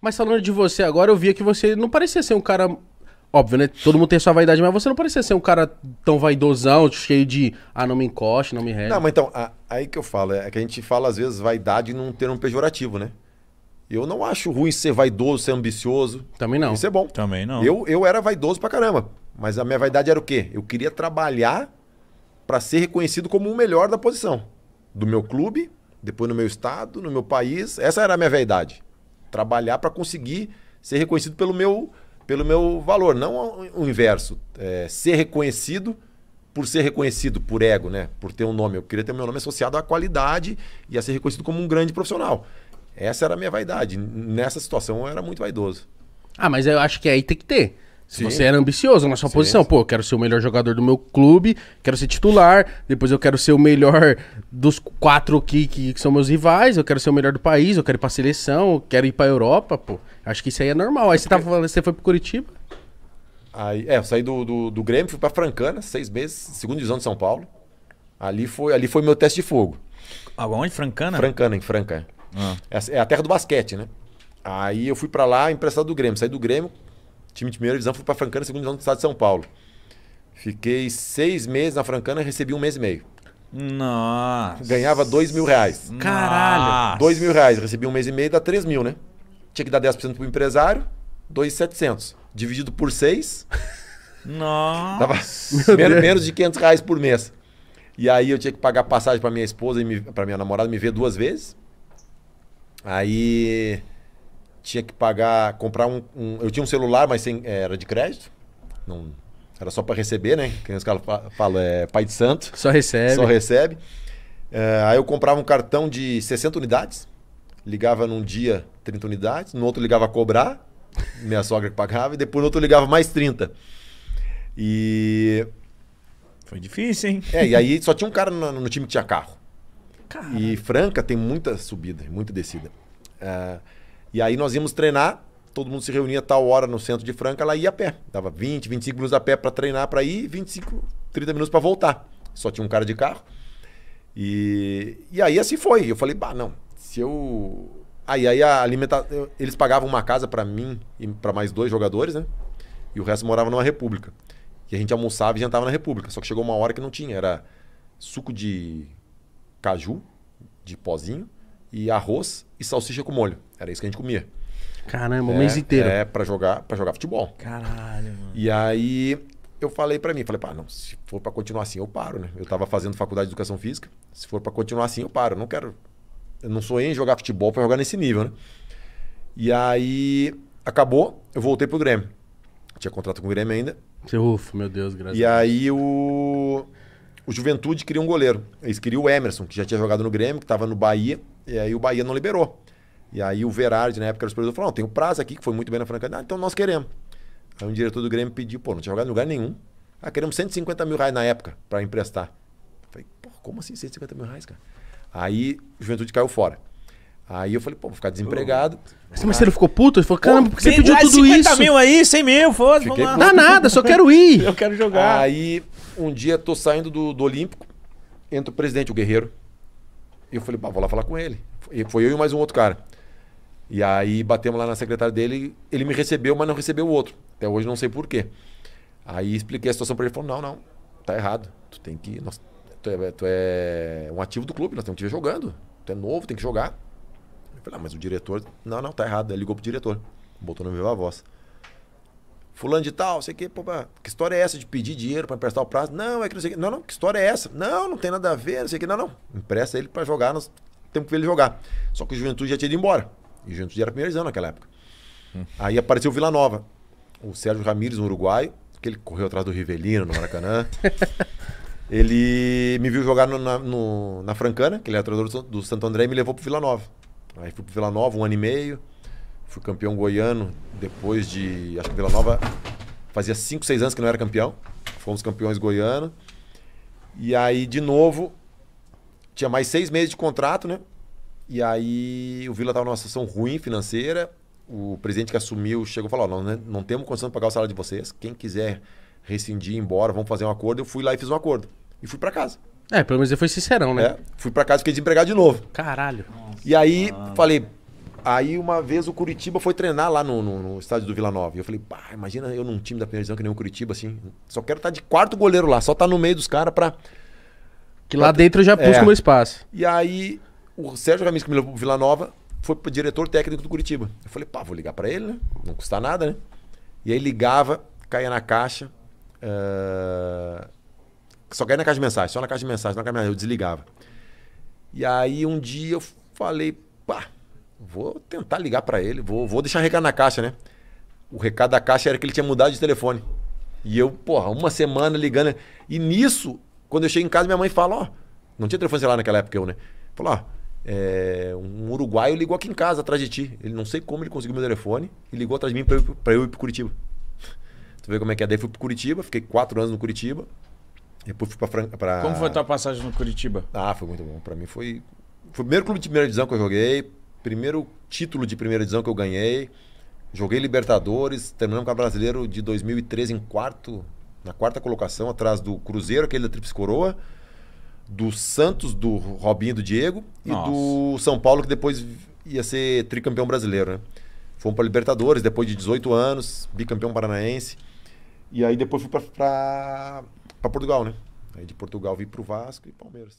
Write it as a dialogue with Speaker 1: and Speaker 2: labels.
Speaker 1: Mas falando de você agora, eu via que você não parecia ser um cara. Óbvio, né? Todo mundo tem sua vaidade, mas você não parecia ser um cara tão vaidosão, cheio de. Ah, não me encoste, não me rege. Não, mas então, a, aí que eu falo, é, é que a gente fala às vezes vaidade num termo pejorativo, né? Eu não acho ruim ser vaidoso, ser ambicioso. Também não. Isso é bom. Também não. Eu, eu era vaidoso pra caramba. Mas a minha vaidade era o quê? Eu queria trabalhar para ser reconhecido como o melhor da posição. Do meu clube, depois no meu estado, no meu país. Essa era a minha vaidade trabalhar para conseguir ser reconhecido pelo meu, pelo meu valor, não o inverso. É, ser reconhecido por ser reconhecido por ego, né? Por ter um nome. Eu queria ter meu nome associado à qualidade e a ser reconhecido como um grande profissional. Essa era a minha vaidade. Nessa situação eu era muito vaidoso. Ah, mas eu acho que aí tem que ter. Sim. Você era ambicioso na sua Sim. posição. Pô, eu quero ser o melhor jogador do meu clube, quero ser titular, depois eu quero ser o melhor dos quatro que, que são meus rivais, eu quero ser o melhor do país, eu quero ir pra seleção, eu quero ir pra Europa, pô. Acho que isso aí é normal. Aí você, tava, você foi pro Curitiba? Aí, é, eu saí do, do, do Grêmio, fui pra Francana, seis meses, segunda divisão de São Paulo. Ali foi, ali foi meu teste de fogo. Aonde? Francana? Francana, em Franca. É. Ah. É, é a terra do basquete, né? Aí eu fui para lá emprestado do Grêmio. Saí do Grêmio, time de primeira divisão, fui para Francana, segunda divisão do estado de São Paulo. Fiquei seis meses na Francana e recebi um mês e meio. Nossa. Ganhava dois mil reais. Caralho. Dois mil reais. Recebi um mês e meio, dá três mil, né? Tinha que dar 10% pro empresário, dois setecentos. Dividido por seis. Nossa. Dava menos, menos, de 500 reais por mês. E aí eu tinha que pagar passagem para minha esposa e para minha namorada me ver duas vezes. Aí tinha que pagar, comprar um. um eu tinha um celular, mas sem, eh, era de crédito. Não, era só para receber, né? Que os caras falam, é pai de santo. Só recebe. Só recebe. É, aí eu comprava um cartão de 60 unidades. Ligava num dia 30 unidades. No outro ligava a cobrar. Minha sogra que pagava. E depois no outro ligava mais 30. E. Foi difícil, hein? É, e aí só tinha um cara no, no time que tinha carro. Caramba. E Franca tem muita subida, muita descida. É, e aí nós íamos treinar, todo mundo se reunia a tal hora no centro de Franca, ela ia a pé. Dava 20, 25 minutos a pé para treinar para ir, 25, 30 minutos para voltar. Só tinha um cara de carro. E, e aí assim foi. Eu falei, bah, não, se eu. Aí, aí a alimentação. Eles pagavam uma casa para mim e para mais dois jogadores, né? E o resto morava numa república. E a gente almoçava e jantava na república. Só que chegou uma hora que não tinha. Era suco de caju, de pozinho, e arroz e salsicha com molho. Era isso que a gente comia. Caramba, o é, mês inteiro. É, pra jogar, para jogar futebol. Caralho, mano. E aí eu falei para mim, falei, pá, não, se for para continuar assim, eu paro, né? Eu tava fazendo faculdade de educação física. Se for para continuar assim, eu paro. não quero. Eu não sou em jogar futebol para jogar nesse nível, né? E aí acabou, eu voltei pro Grêmio. Tinha contrato com o Grêmio ainda. Ufa, meu Deus, graças E aí o. O Juventude queria um goleiro. Eles queriam o Emerson, que já tinha jogado no Grêmio, que tava no Bahia. E aí o Bahia não liberou. E aí o Verardi, na época, era o supervisor, falou: não, tem o um prazo aqui, que foi muito bem na franquia. Ah, então nós queremos. Aí um diretor do Grêmio pediu, pô, não tinha jogado em lugar nenhum. Ah, queremos 150 mil reais na época para emprestar. Eu falei, pô, como assim 150 mil reais, cara? Aí juventude caiu fora. Aí eu falei, pô, vou ficar desempregado. Mas, você não ficou puto? Ele falou, caramba, por que você pediu tudo 50 isso? 50 mil aí, 100 mil, foda se vamos lá. Não, nada, só quero ir. eu quero jogar. Aí um dia tô saindo do, do Olímpico, entra o presidente, o Guerreiro eu falei, vou lá falar com ele. E foi eu e mais um outro cara. E aí batemos lá na secretária dele, ele me recebeu, mas não recebeu o outro. Até hoje não sei porquê. Aí expliquei a situação para ele, ele falou, não, não, tá errado. Tu tem que... Nós, tu, é, tu é um ativo do clube, nós temos que ir jogando. Tu é novo, tem que jogar. Eu falei, ah, mas o diretor... Não, não, tá errado. Ele ligou pro diretor, botou no minha voz fulano de tal, sei que, pô, que história é essa de pedir dinheiro para emprestar o prazo? Não, é que não sei que. Não, não, que história é essa? Não, não tem nada a ver, não sei que, não, não. Empresta ele para jogar, nós temos que ver ele jogar. Só que o Juventude já tinha ido embora. E o Juventude era primeirizando naquela época. Hum. Aí apareceu o Vila Nova. O Sérgio Ramírez, um uruguaio, que ele correu atrás do Rivelino no Maracanã. ele me viu jogar no, na, no, na Francana, que ele era treinador do, do Santo André, e me levou pro Vila Nova. Aí fui pro Vila Nova um ano e meio. Fui campeão goiano depois de. Acho que Vila Nova fazia 5, 6 anos que não era campeão. Fomos campeões goiano. E aí, de novo, tinha mais seis meses de contrato, né? E aí o Vila estava numa situação ruim financeira. O presidente que assumiu chegou e falou: não, né, não temos condição de pagar o salário de vocês. Quem quiser rescindir, ir embora, vamos fazer um acordo. Eu fui lá e fiz um acordo. E fui para casa. É, pelo menos ele foi sincerão, né? É, fui para casa, fiquei desempregado de novo. Caralho. Nossa, e aí mano. falei, Aí uma vez o Curitiba foi treinar lá no, no, no estádio do Vila Nova. E eu falei, pá, imagina eu num time da primeira divisão que nem o Curitiba, assim. Só quero estar tá de quarto goleiro lá, só estar tá no meio dos caras pra.
Speaker 2: Que lá dentro eu já pus é. meu
Speaker 1: espaço. E aí o Sérgio Ramis, que me levou pro Vila Nova, foi pro diretor técnico do Curitiba. Eu falei, pá, vou ligar pra ele, né? Não custa nada, né? E aí ligava, caía na caixa. Uh... Só caía na caixa de mensagem, só na caixa de mensagem, na caixa de mensagem. Eu desligava. E aí um dia eu falei, pá Vou tentar ligar para ele, vou, vou deixar um recado na caixa, né? O recado da caixa era que ele tinha mudado de telefone. E eu, porra, uma semana ligando. E nisso, quando eu chego em casa, minha mãe fala, ó, não tinha telefone celular naquela época eu, né? Falou, ó, é, um uruguaio ligou aqui em casa atrás de ti. Ele não sei como ele conseguiu meu telefone e ligou atrás de mim para eu, pra eu ir pro Curitiba. Tu vê como é que é? Daí fui pro Curitiba, fiquei quatro anos no Curitiba. Depois fui pra Pra... Como foi a tua passagem no Curitiba? Ah, foi muito bom. Pra mim foi. Foi o primeiro clube de primeira divisão que eu joguei primeiro título de primeira divisão que eu ganhei. Joguei Libertadores, terminamos com o Brasileiro de 2013 em quarto, na quarta colocação, atrás do Cruzeiro, aquele da Trips Coroa, do Santos, do Robinho do Diego e Nossa. do São Paulo, que depois ia ser tricampeão brasileiro, né? Fomos para Libertadores depois de 18 anos, bicampeão paranaense. E aí depois fui para Portugal, né? Aí de Portugal vim para o Vasco e Palmeiras.